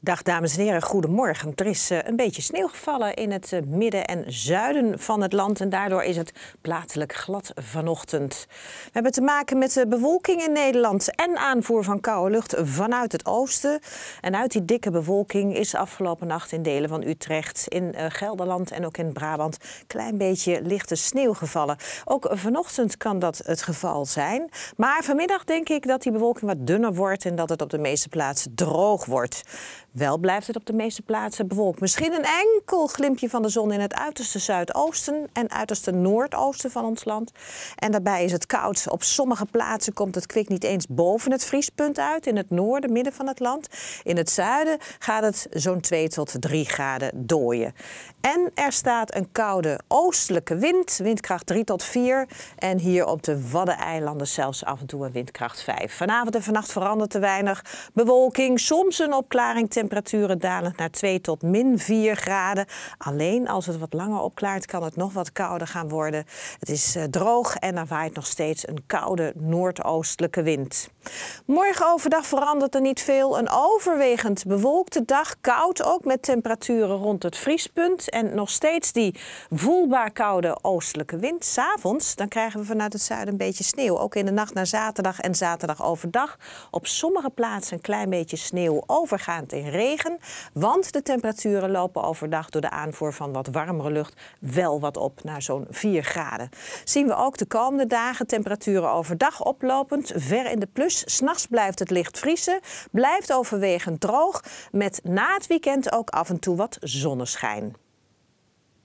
Dag dames en heren, goedemorgen. Er is eh, een beetje sneeuw gevallen in het eh, midden en zuiden van het land. En daardoor is het plaatselijk glad vanochtend. We hebben te maken met de eh, bewolking in Nederland en aanvoer van koude lucht vanuit het oosten. En uit die dikke bewolking is afgelopen nacht in delen van Utrecht, in Gelderland en ook in Brabant klein beetje lichte sneeuw gevallen. Ook vanochtend kan dat het geval zijn. Maar vanmiddag denk ik dat die bewolking wat dunner wordt en dat het op de meeste plaatsen droog wordt. Wel blijft het op de meeste plaatsen bewolkt. Misschien een enkel glimpje van de zon in het uiterste zuidoosten en uiterste noordoosten van ons land. En daarbij is het koud. Op sommige plaatsen komt het kwik niet eens boven het vriespunt uit. In het noorden, midden van het land. In het zuiden gaat het zo'n 2 tot 3 graden dooien. En er staat een koude oostelijke wind, windkracht 3 tot 4. En hier op de Waddeneilanden zelfs af en toe een windkracht 5. Vanavond en vannacht verandert te weinig. Bewolking, soms een opklaring temperaturen dalen naar 2 tot min 4 graden. Alleen als het wat langer opklaart kan het nog wat kouder gaan worden. Het is eh, droog en er waait nog steeds een koude noordoostelijke wind. Morgen overdag verandert er niet veel. Een overwegend bewolkte dag, koud ook met temperaturen rond het vriespunt. En nog steeds die voelbaar koude oostelijke wind. S'avonds dan krijgen we vanuit het zuiden een beetje sneeuw. Ook in de nacht naar zaterdag en zaterdag overdag. Op sommige plaatsen een klein beetje sneeuw overgaand in regen. Want de temperaturen lopen overdag door de aanvoer van wat warmere lucht wel wat op naar zo'n 4 graden. Zien we ook de komende dagen temperaturen overdag oplopend, ver in de plus. S'nachts blijft het licht vriezen, blijft overwegend droog, met na het weekend ook af en toe wat zonneschijn.